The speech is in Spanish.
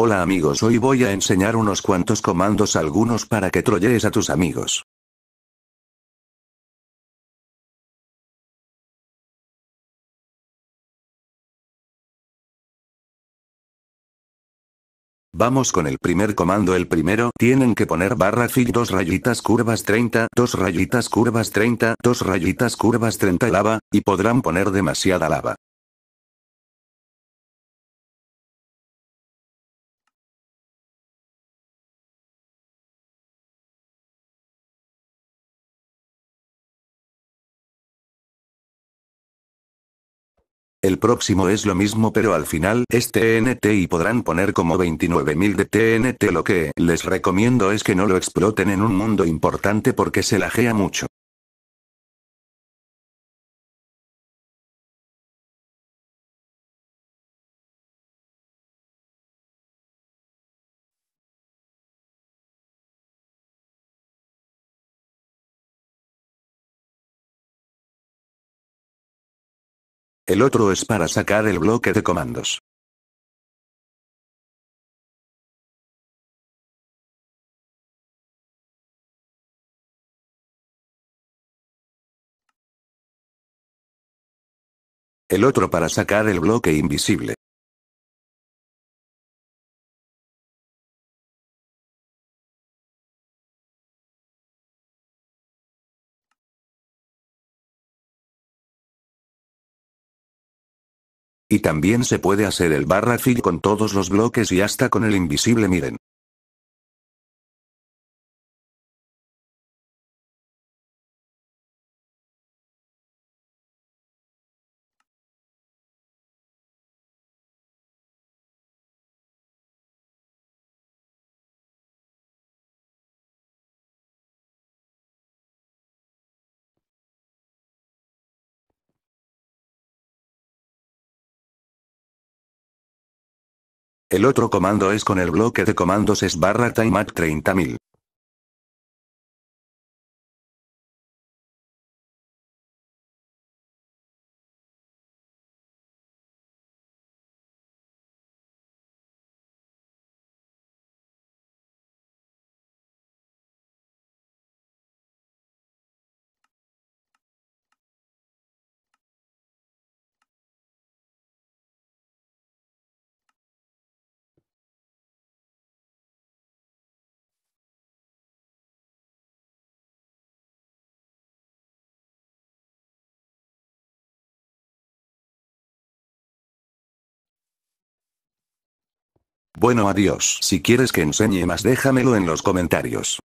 Hola amigos hoy voy a enseñar unos cuantos comandos algunos para que trollees a tus amigos. Vamos con el primer comando. El primero, tienen que poner barra fill dos rayitas curvas 30, dos rayitas curvas 30, dos rayitas curvas 30 lava, y podrán poner demasiada lava. El próximo es lo mismo pero al final es TNT y podrán poner como 29.000 de TNT lo que les recomiendo es que no lo exploten en un mundo importante porque se lajea mucho. El otro es para sacar el bloque de comandos. El otro para sacar el bloque invisible. Y también se puede hacer el barra fill con todos los bloques y hasta con el invisible miren. El otro comando es con el bloque de comandos es barra timeat 30000. Bueno adiós. Si quieres que enseñe más déjamelo en los comentarios.